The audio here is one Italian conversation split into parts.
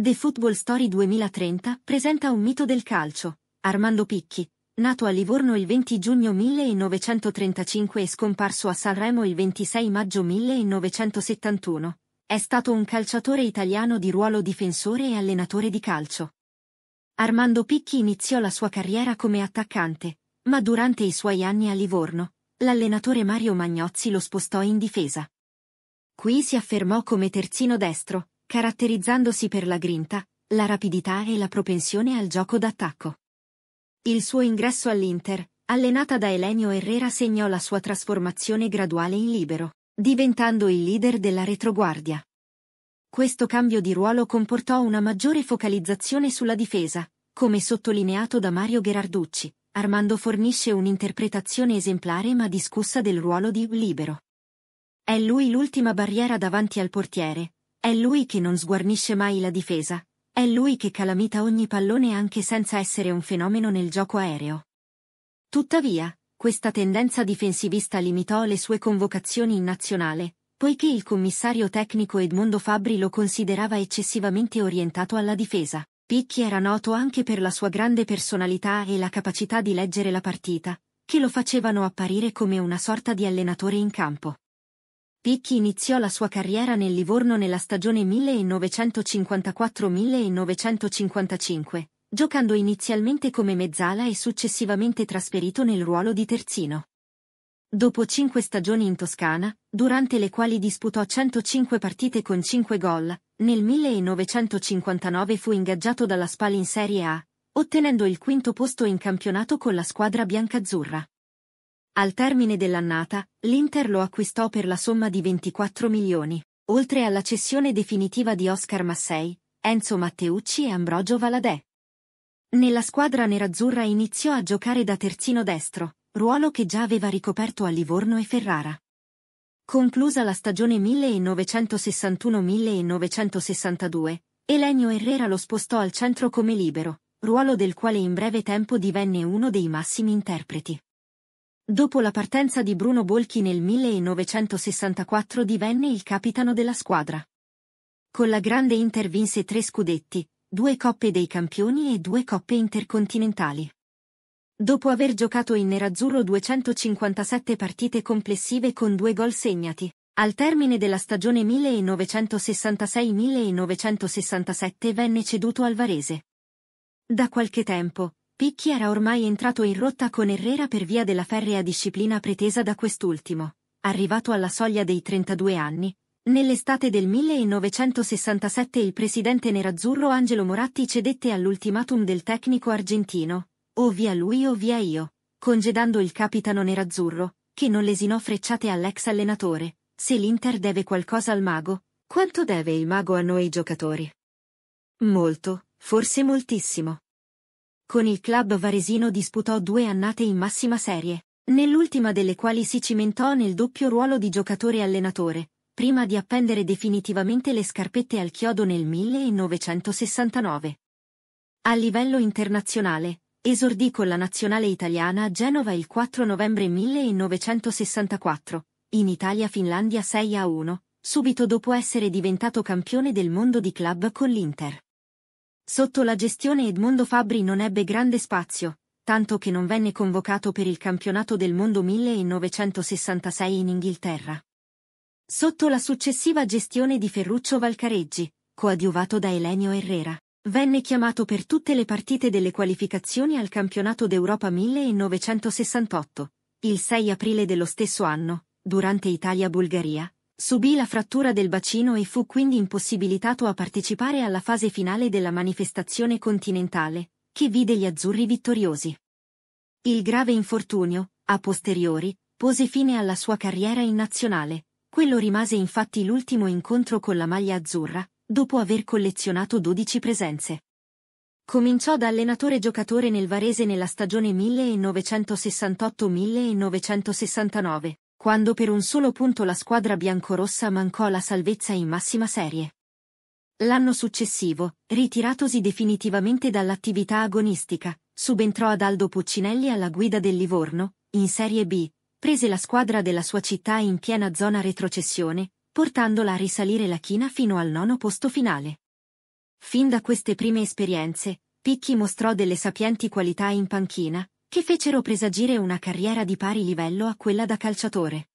The Football Story 2030 presenta un mito del calcio, Armando Picchi, nato a Livorno il 20 giugno 1935 e scomparso a Sanremo il 26 maggio 1971. È stato un calciatore italiano di ruolo difensore e allenatore di calcio. Armando Picchi iniziò la sua carriera come attaccante, ma durante i suoi anni a Livorno, l'allenatore Mario Magnozzi lo spostò in difesa. Qui si affermò come terzino destro, caratterizzandosi per la grinta, la rapidità e la propensione al gioco d'attacco. Il suo ingresso all'Inter, allenata da Elenio Herrera segnò la sua trasformazione graduale in libero, diventando il leader della retroguardia. Questo cambio di ruolo comportò una maggiore focalizzazione sulla difesa, come sottolineato da Mario Gherarducci. Armando fornisce un'interpretazione esemplare ma discussa del ruolo di libero. È lui l'ultima barriera davanti al portiere, è lui che non sguarnisce mai la difesa. È lui che calamita ogni pallone anche senza essere un fenomeno nel gioco aereo. Tuttavia, questa tendenza difensivista limitò le sue convocazioni in nazionale, poiché il commissario tecnico Edmondo Fabri lo considerava eccessivamente orientato alla difesa. Picchi era noto anche per la sua grande personalità e la capacità di leggere la partita, che lo facevano apparire come una sorta di allenatore in campo. Picchi iniziò la sua carriera nel Livorno nella stagione 1954-1955, giocando inizialmente come mezzala e successivamente trasferito nel ruolo di terzino. Dopo cinque stagioni in Toscana, durante le quali disputò 105 partite con 5 gol, nel 1959 fu ingaggiato dalla Spal in Serie A, ottenendo il quinto posto in campionato con la squadra biancazzurra. Al termine dell'annata, l'Inter lo acquistò per la somma di 24 milioni, oltre alla cessione definitiva di Oscar Massei, Enzo Matteucci e Ambrogio Valadè. Nella squadra nerazzurra iniziò a giocare da terzino destro, ruolo che già aveva ricoperto a Livorno e Ferrara. Conclusa la stagione 1961-1962, Elenio Herrera lo spostò al centro come libero, ruolo del quale in breve tempo divenne uno dei massimi interpreti. Dopo la partenza di Bruno Bolchi nel 1964 divenne il capitano della squadra. Con la grande Inter vinse tre scudetti, due coppe dei campioni e due coppe intercontinentali. Dopo aver giocato in nerazzurro 257 partite complessive con due gol segnati, al termine della stagione 1966-1967 venne ceduto al Varese. Da qualche tempo, Picchi era ormai entrato in rotta con Herrera per via della ferrea disciplina pretesa da quest'ultimo, arrivato alla soglia dei 32 anni. Nell'estate del 1967 il presidente nerazzurro Angelo Moratti cedette all'ultimatum del tecnico argentino, o via lui o via io, congedando il capitano nerazzurro, che non lesinò frecciate all'ex allenatore, se l'Inter deve qualcosa al mago, quanto deve il mago a noi giocatori? Molto, forse moltissimo. Con il club varesino disputò due annate in massima serie, nell'ultima delle quali si cimentò nel doppio ruolo di giocatore-allenatore, prima di appendere definitivamente le scarpette al chiodo nel 1969. A livello internazionale, esordì con la nazionale italiana a Genova il 4 novembre 1964, in Italia-Finlandia 6-1, subito dopo essere diventato campione del mondo di club con l'Inter. Sotto la gestione Edmondo Fabri non ebbe grande spazio, tanto che non venne convocato per il campionato del mondo 1966 in Inghilterra. Sotto la successiva gestione di Ferruccio Valcareggi, coadiuvato da Elenio Herrera, venne chiamato per tutte le partite delle qualificazioni al campionato d'Europa 1968, il 6 aprile dello stesso anno, durante Italia-Bulgaria, Subì la frattura del bacino e fu quindi impossibilitato a partecipare alla fase finale della manifestazione continentale, che vide gli azzurri vittoriosi. Il grave infortunio, a posteriori, pose fine alla sua carriera in nazionale. Quello rimase infatti l'ultimo incontro con la maglia azzurra, dopo aver collezionato 12 presenze. Cominciò da allenatore giocatore nel Varese nella stagione 1968-1969, quando per un solo punto la squadra biancorossa mancò la salvezza in massima serie. L'anno successivo, ritiratosi definitivamente dall'attività agonistica, subentrò ad Aldo Puccinelli alla guida del Livorno, in Serie B, prese la squadra della sua città in piena zona retrocessione, portandola a risalire la china fino al nono posto finale. Fin da queste prime esperienze, Picchi mostrò delle sapienti qualità in panchina, che fecero presagire una carriera di pari livello a quella da calciatore.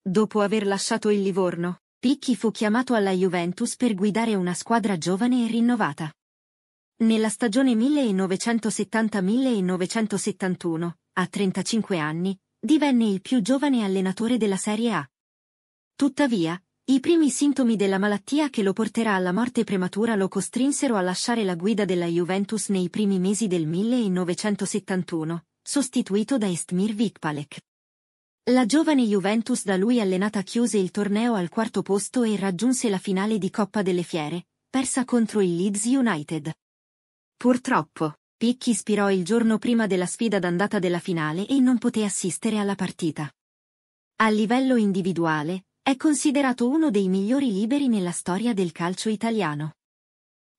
Dopo aver lasciato il Livorno, Picchi fu chiamato alla Juventus per guidare una squadra giovane e rinnovata. Nella stagione 1970-1971, a 35 anni, divenne il più giovane allenatore della Serie A. Tuttavia, i primi sintomi della malattia che lo porterà alla morte prematura lo costrinsero a lasciare la guida della Juventus nei primi mesi del 1971, sostituito da Estmir Vikpalek. La giovane Juventus da lui allenata chiuse il torneo al quarto posto e raggiunse la finale di Coppa delle Fiere, persa contro il Leeds United. Purtroppo, Picchi ispirò il giorno prima della sfida d'andata della finale e non poté assistere alla partita. A livello individuale, è considerato uno dei migliori liberi nella storia del calcio italiano.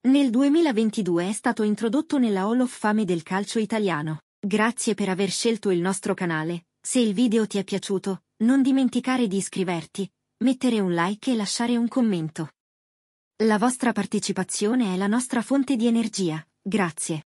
Nel 2022 è stato introdotto nella Hall of Fame del calcio italiano. Grazie per aver scelto il nostro canale. Se il video ti è piaciuto, non dimenticare di iscriverti, mettere un like e lasciare un commento. La vostra partecipazione è la nostra fonte di energia. Grazie.